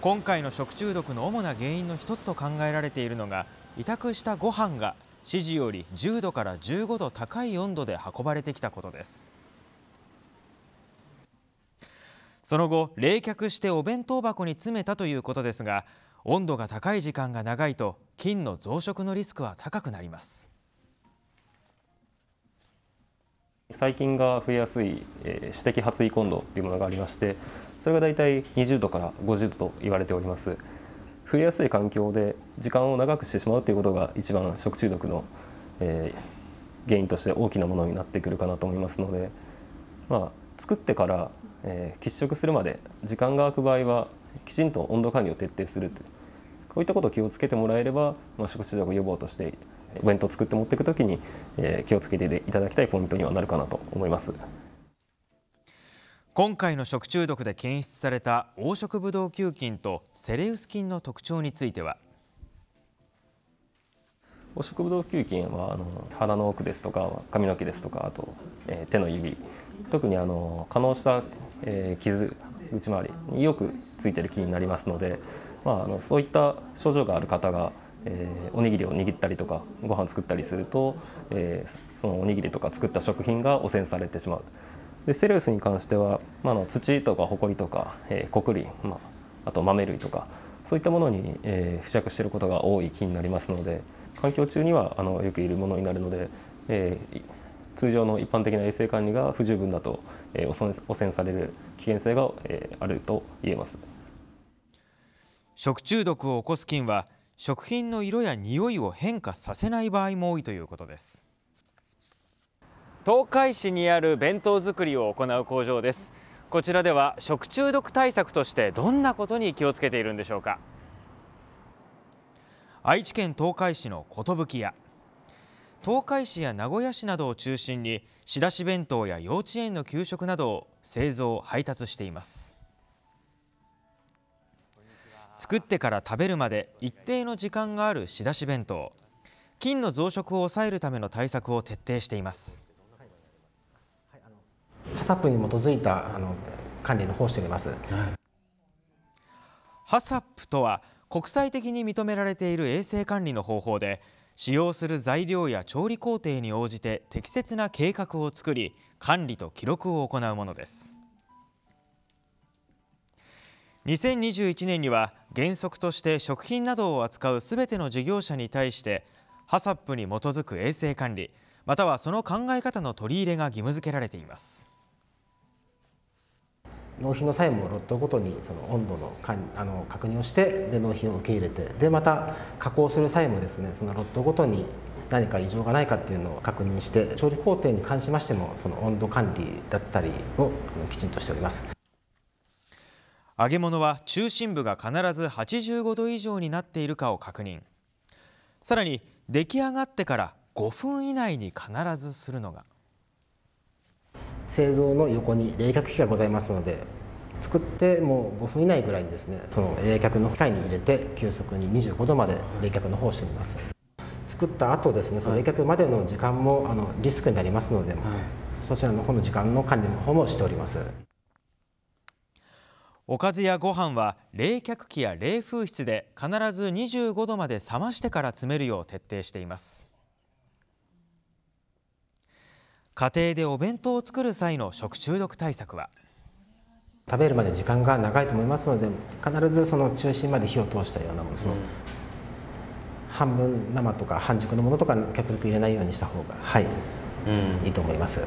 今回の食中毒の主な原因の一つと考えられているのが委託したご飯が指示より10度から15度高い温度で運ばれてきたことですその後冷却してお弁当箱に詰めたということですが温度が高い時間が長いと菌の増殖のリスクは高くなります細菌が増えやすい、えー、指摘発育温度というものがありましてそれが大体20度から50度と言われております増えやすい環境で時間を長くしてしまうということが一番食中毒の、えー、原因として大きなものになってくるかなと思いますので、まあ、作ってから、えー、喫食するまで時間が空く場合はきちんと温度管理を徹底するとこういったことを気をつけてもらえれば、まあ、食中毒予防としてお弁当作って持っていく時に、えー、気をつけていただきたいポイントにはなるかなと思います。今回の食中毒で検出された黄色ブドウ球菌とセレウス菌の特徴については黄色ブドウ球菌はあの鼻の奥ですとか髪の毛ですとかあと、えー、手の指特にあの可能した、えー、傷口周りによくついてる菌になりますので、まあ、あのそういった症状がある方が、えー、おにぎりを握ったりとかご飯を作ったりすると、えー、そのおにぎりとか作った食品が汚染されてしまうでセレウスに関しては、まあ、の土とかホコリとか、えー、穀まあ、あと豆類とかそういったものに、えー、付着していることが多い菌になりますので環境中にはあのよくいるものになるので、えー、通常の一般的な衛生管理が不十分だと、えー、汚染される危険性が、えあると言えます食中毒を起こす菌は食品の色や匂いを変化させない場合も多いということです。東海市にある弁当作りを行う工場ですこちらでは食中毒対策としてどんなことに気をつけているんでしょうか愛知県東海市のことぶき屋東海市や名古屋市などを中心に仕出し弁当や幼稚園の給食などを製造配達しています作ってから食べるまで一定の時間がある仕出し弁当菌の増殖を抑えるための対策を徹底していますハサップに基づいたあの管理の方しております。ハサップとは国際的に認められている衛生管理の方法で使用する材料や調理工程に応じて適切な計画を作り管理と記録を行うものです2021年には原則として食品などを扱うすべての事業者に対してハサップに基づく衛生管理またはその考え方の取り入れが義務付けられています納品の際もロットごとにその温度のあの確認をしてで納品を受け入れてでまた加工する際もですねそのロットごとに何か異常がないかっていうのを確認して調理工程に関しましてもその温度管理だったりをきちんとしております揚げ物は中心部が必ず85度以上になっているかを確認さらに出来上がってから5分以内に必ずするのが。製造の横に冷却機がございますので作ってもう5分以内ぐらいにですねその冷却の機械に入れて急速に25度まで冷却の方をしてみます作った後ですねその冷却までの時間もあのリスクになりますので、はい、そちらの方の時間の管理の方もしておりますおかずやご飯は冷却器や冷風室で必ず25度まで冷ましてから詰めるよう徹底しています家庭でお弁当を作る際の食中毒対策は食べるまで時間が長いと思いますので必ずその中心まで火を通したようなものその、半分生とか半熟のものとか極力入れないようにした方がはい、うん、いいと思います